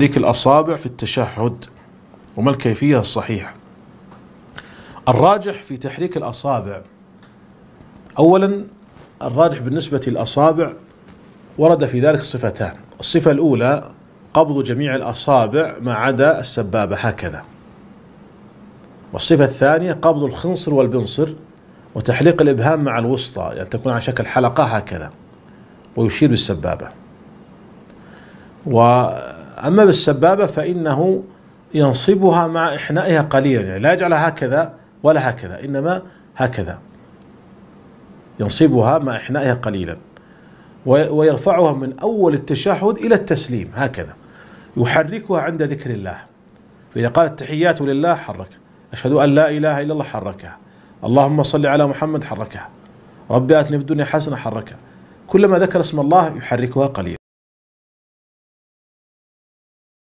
تحريك الأصابع في التشهد وما الكيفية الصحيحة الراجح في تحريك الأصابع أولا الراجح بالنسبة للأصابع ورد في ذلك صفتان الصفة الأولى قبض جميع الأصابع ما عدا السبابة هكذا والصفة الثانية قبض الخنصر والبنصر وتحليق الإبهام مع الوسطى يعني تكون على شكل حلقة هكذا ويشير بالسبابة و أما بالسبابة فإنه ينصبها مع إحنائها قليلا يعني لا يجعلها هكذا ولا هكذا إنما هكذا ينصبها مع إحنائها قليلا ويرفعها من أول التشهد إلى التسليم هكذا يحركها عند ذكر الله فإذا قال التحيات لله حرك أشهد أن لا إله إلا الله حركها اللهم صل على محمد حركها ربي آتني في الدنيا حسنة حركها كلما ذكر اسم الله يحركها قليلا